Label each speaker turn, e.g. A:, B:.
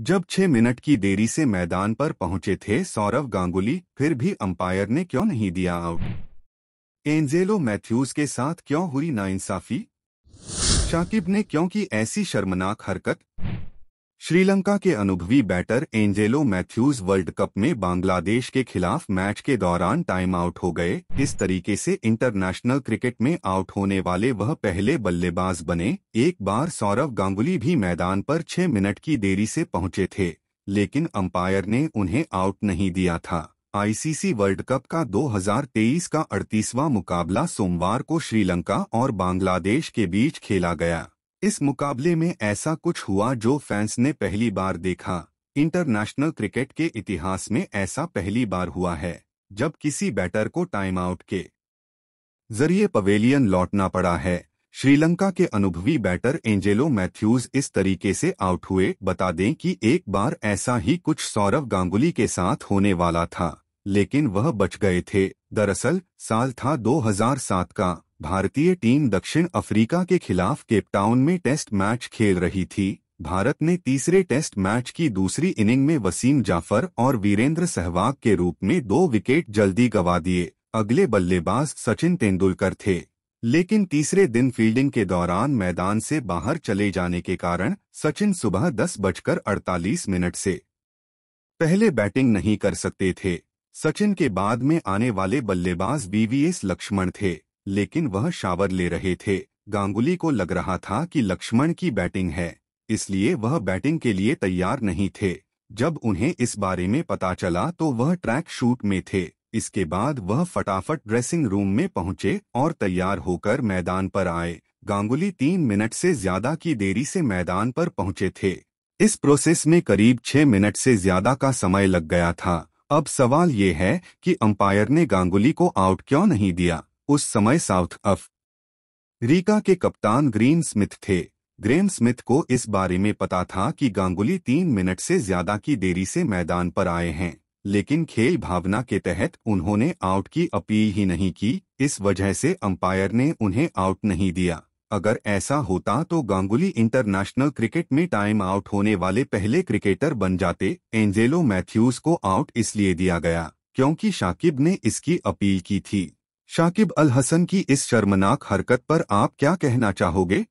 A: जब छह मिनट की देरी से मैदान पर पहुंचे थे सौरव गांगुली फिर भी अंपायर ने क्यों नहीं दिया आउट एंजेलो मैथ्यूज के साथ क्यों हुई नाइंसाफी शाकिब ने क्यों की ऐसी शर्मनाक हरकत श्रीलंका के अनुभवी batter Angelo Mathews world cup में बांग्लादेश के खिलाफ मैच के दौरान टाइम आउट हो गए इस तरीके से इंटरनेशनल क्रिकेट में आउट होने वाले वह पहले बल्लेबाज बने एक बार सौरव गांगुली भी मैदान पर छह मिनट की देरी से पहुंचे थे लेकिन अंपायर ने उन्हें आउट नहीं दिया था आईसीसी वर्ल्ड कप का 2023 का 38वां मुकाबला सोमवार को श्रीलंका और बांग्लादेश के बीच खेला गया इस मुकाबले में ऐसा कुछ हुआ जो फैंस ने पहली बार देखा इंटरनेशनल क्रिकेट के इतिहास में ऐसा पहली बार हुआ है जब किसी बैटर को टाइम आउट के जरिए पवेलियन लौटना पड़ा है श्रीलंका के अनुभवी बैटर एंजेलो मैथ्यूज इस तरीके से आउट हुए बता दें कि एक बार ऐसा ही कुछ सौरव गांगुली के साथ होने वाला था लेकिन वह बच गए थे दरअसल साल था 2007 का भारतीय टीम दक्षिण अफ्रीका के खिलाफ केपटाउन में टेस्ट मैच खेल रही थी भारत ने तीसरे टेस्ट मैच की दूसरी इनिंग में वसीम जाफर और वीरेंद्र सहवाग के रूप में दो विकेट जल्दी गवा दिए अगले बल्लेबाज सचिन तेंदुलकर थे लेकिन तीसरे दिन फील्डिंग के दौरान मैदान से बाहर चले जाने के कारण सचिन सुबह दस बजकर अड़तालीस मिनट से पहले बैटिंग नहीं कर सकते थे सचिन के बाद में आने वाले बल्लेबाज बीवीएस लक्ष्मण थे लेकिन वह शावर ले रहे थे गांगुली को लग रहा था कि लक्ष्मण की बैटिंग है इसलिए वह बैटिंग के लिए तैयार नहीं थे जब उन्हें इस बारे में पता चला तो वह ट्रैक शूट में थे इसके बाद वह फटाफट ड्रेसिंग रूम में पहुंचे और तैयार होकर मैदान पर आए गांगुली तीन मिनट से ज्यादा की देरी से मैदान पर पहुंचे थे इस प्रोसेस में करीब छह मिनट से ज्यादा का समय लग गया था अब सवाल ये है कि अंपायर ने गांगुली को आउट क्यों नहीं दिया उस समय साउथ अफ रीका के कप्तान ग्रीन स्मिथ थे ग्रेम स्मिथ को इस बारे में पता था कि गांगुली तीन मिनट से ज्यादा की देरी से मैदान पर आए हैं लेकिन खेल भावना के तहत उन्होंने आउट की अपील ही नहीं की इस वजह से अंपायर ने उन्हें आउट नहीं दिया अगर ऐसा होता तो गांगुली इंटरनेशनल क्रिकेट में टाइम आउट होने वाले पहले क्रिकेटर बन जाते एंजेलो मैथ्यूज को आउट इसलिए दिया गया क्योंकि शाकिब ने इसकी अपील की थी शाकिब अल हसन की इस शर्मनाक हरकत पर आप क्या कहना चाहोगे